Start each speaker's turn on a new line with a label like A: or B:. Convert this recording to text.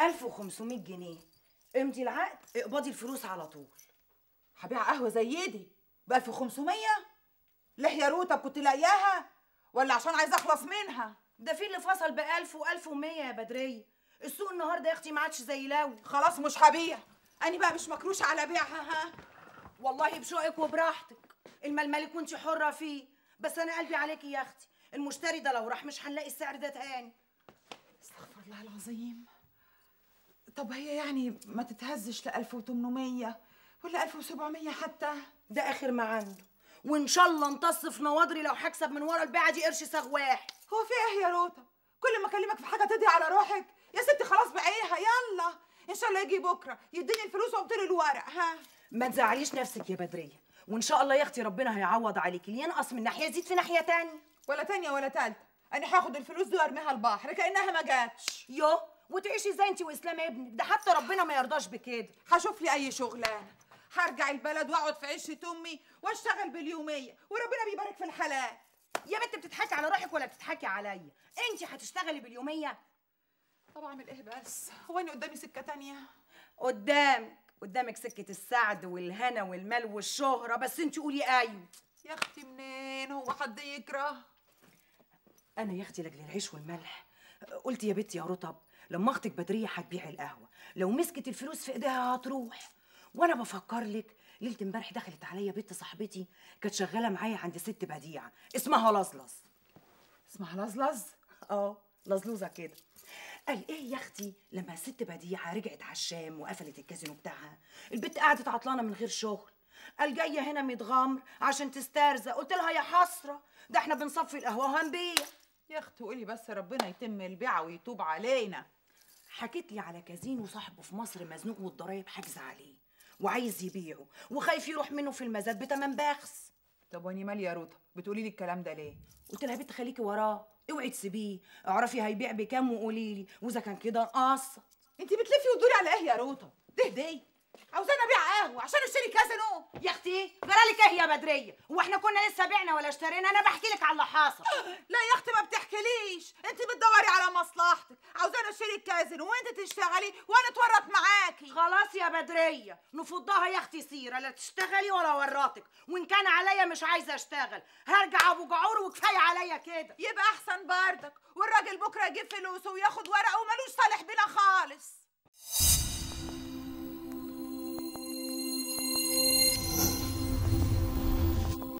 A: 1500 جنيه امضي العقد اقبضي الفلوس على طول هبيع قهوه زي دي ب 1500 ليه يا روتا كنت لاقياها ولا عشان عايزه اخلص منها ده في اللي فصل ب 1000 و1100 يا بدريه السوق النهارده يا اختي ما عادش زي الاول خلاص مش هبيع انا بقى مش مكروش على بيعها ها والله بشوقك وبراحتك الململك وانت حره فيه بس انا قلبي عليكي يا اختي المشتري ده لو راح مش هنلاقي السعر ده تاني استغفر الله العظيم طب هي يعني ما تتهزش ل 1800 ولا 1700 حتى ده اخر ما عنده وان شاء الله امتص في نواضري لو هكسب من ورا البيعه دي قرش صاغ واحد هو في ايه يا روتا كل ما اكلمك في حاجه تدي على روحك يا ستي خلاص بعيها يلا ان شاء الله يجي بكره يديني الفلوس لي الورق ها ما تزعليش نفسك يا بدريه وان شاء الله يا اختي ربنا هيعوض عليك اللي ينقص من ناحيه يزيد في ناحيه تانية ولا تانية ولا تالتة انا هاخد الفلوس دي وارميها البحر كانها ما جاتش يوه وتعيشي زي انت واسلام ابنك ده حتى ربنا ما يرضاش بكده هشوف لي اي شغلانه هرجع البلد واقعد في عشه امي واشتغل باليوميه وربنا بيبارك في الحلال يا بنت بتضحكي على روحك ولا بتضحكي عليا انت هتشتغلي باليوميه طب اعمل ايه بس هو انا قدامي سكه تانية قدامك قدامك سكه السعد والهنا والمال والشهره بس انت قولي ايوه يا اختي منين هو حد يكره انا يا اختي لاجل العيش والملح قلت يا بنتي يا رطب لما اختك بدريه هتبيع القهوه لو مسكت الفلوس في ايديها هتروح وانا بفكر لك ليله امبارح دخلت عليا بنت صاحبتي كانت شغاله معايا عند ست بديعه اسمها لزلز اسمها لزلز اه لزلوزه كده قال ايه يا اختي لما ست بديعه رجعت على الشام وقفلت الكازينو بتاعها البت قعدت عطلانه من غير شغل قال جايه هنا متغمر عشان تسترزق قلت لها يا حسره ده احنا بنصفي القهوه وهنبيع يا اختي قولي بس ربنا يتم البيعه ويتوب علينا حكيت لي على كازينو صاحبه في مصر مزنوق والضرايب حجز عليه وعايز يبيعه وخايف يروح منه في المزاد بتمن باخس طب واني مالي يا روتا بتقولي لي الكلام ده ليه قلت لها بنت خليكي وراه اوعي تسيبيه اعرفي هيبيع بكام وقولي لي واذا كان كده قص انت بتلفي وتدوري على ايه يا دي تهدي عاوزانا ابيع قهوه عشان اشتري كازينو يا اختي جرالك ايه يا بدريه هو احنا كنا لسه بعنا ولا اشترينا انا بحكي لك على اللي حاصل لا يا اختي مصلحتك عاوزانا اشيل الكازن وانت تشتغلي وانا اتورط معاكي خلاص يا بدريه نفضها يا اختي سيره لا تشتغلي ولا وراتك وان كان عليا مش عايزه اشتغل هرجع ابو جعور وكفايه عليا كده يبقى احسن بردك والراجل بكره يجيب فلوسه وياخد ورقه وملوش صالح بينا خالص